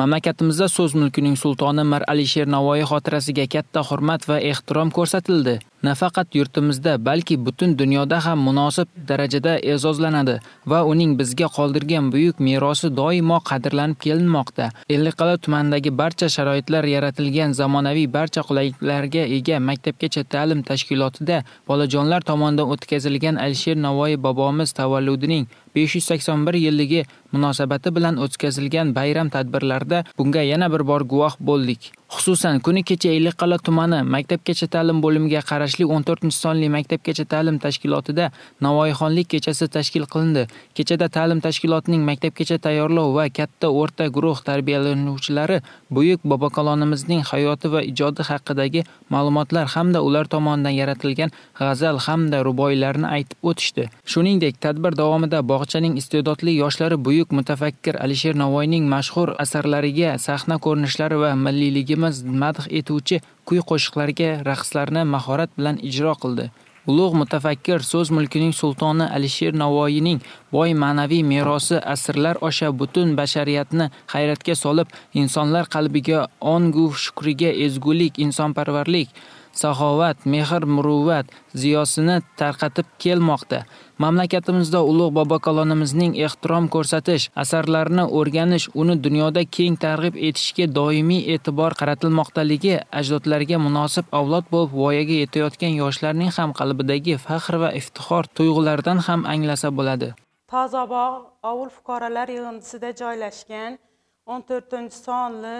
Mamlakatimizda so'z mulkining sultoni Mir Alisher Navoiy xotirasiga katta hurmat va ehtirom ko'rsatildi. nafaqat yurtimizda, balki butun dunyoda ham munosib darajada e'zozlanadi va uning bizga qoldirgan buyuk merosi doimo qadrlanib kelinmoqda. Elliqal'a tumanidagi barcha sharoitlar yaratilgan zamonaviy barcha qulayliklarga ega maktabgacha ta'lim tashkilotida bolajonlar tomonidan o'tkazilgan Alisher Navoiy bobomiz tavalludining 581 yilligi munosabati bilan o'tkazilgan bayram tadbirlarida bunga yana bir bor guvoh bo'ldik. Xususan, kuni kecha Ellikqal'a tumani maktabgacha ta'lim bo'limiga qarashli 14-sonli maktabgacha ta'lim tashkilotida Navoiyxonlik kechasi tashkil qilindi. Kechada ta'lim tashkilotining maktabgacha tayyorlov va katta o'rta guruh tarbiyalanuvchilari buyuk bobokalonimizning hayoti va ijodi haqidagi ma'lumotlar hamda ular tomonidan yaratilgan g'azal hamda ruboiylarni aytib o'tishdi. Shuningdek, tadbir davomida bog'chaning iste'dodli yoshlari buyuk mutafakkir Alisher Navoiyning mashhur asarlariga sahna ko'rinishlari va milliyligimiz to'xtalmas madh etuvchi kuy-qo'shiqlarga raqslarni mahorat bilan ijro qildi. Ulug' mutafakkir so'z mulkining sultoni Alisher Navoiyning boy ma'naviy merosi asrlar osha butun bashariyatni hayratga solib, insonlar qalbiga ongu shukriga ezgulik, insonparvarlik saxovat, mehr, muruvvat ziyosini tarqatib kelmoqda. Mamlakatimizda ulug' bobokalonimizning ehtirom ko'rsatish, asarlarini o'rganish, uni dunyoda keng targ'ib etishga doimiy e'tibor qaratilmoqdaligi ajdodlarga munosib avlod bo'lib voyaga yetayotgan yoshlarning ham qalbidagi faxr va iftixor tuyg'ularidan ham anglasa bo'ladi. Tozabog' ovul fuqarolar yig'indisida joylashgan 14 sonli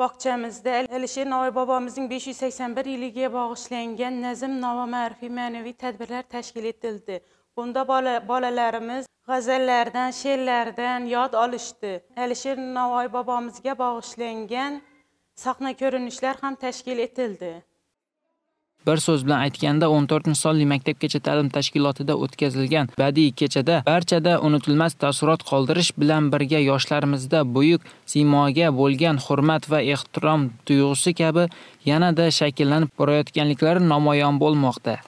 bog'chamizda alisher navoiy bobomizning 581 yilligiga bag'ishlangan nazm navo ma'rifiy ma'naviy tadbirlar tashkil etildi bunda bolalarimiz g'azallardan she'rlardan yod olishdi alisher navoiy bobomizga bag'ishlangan sahna ko'rinishlar ham tashkil etildi Bir so'z bilan aytganda 14 sonli maktabgacha ta'lim tashkilotida o'tkazilgan badiiy kechada barchada unutilmas taassurot qoldirish bilan birga yoshlarimizda buyuk siymoga bo'lgan hurmat va ehtirom tuyg'usi kabi yanada shakllanib borayotganliklari namoyon bo'lmoqda.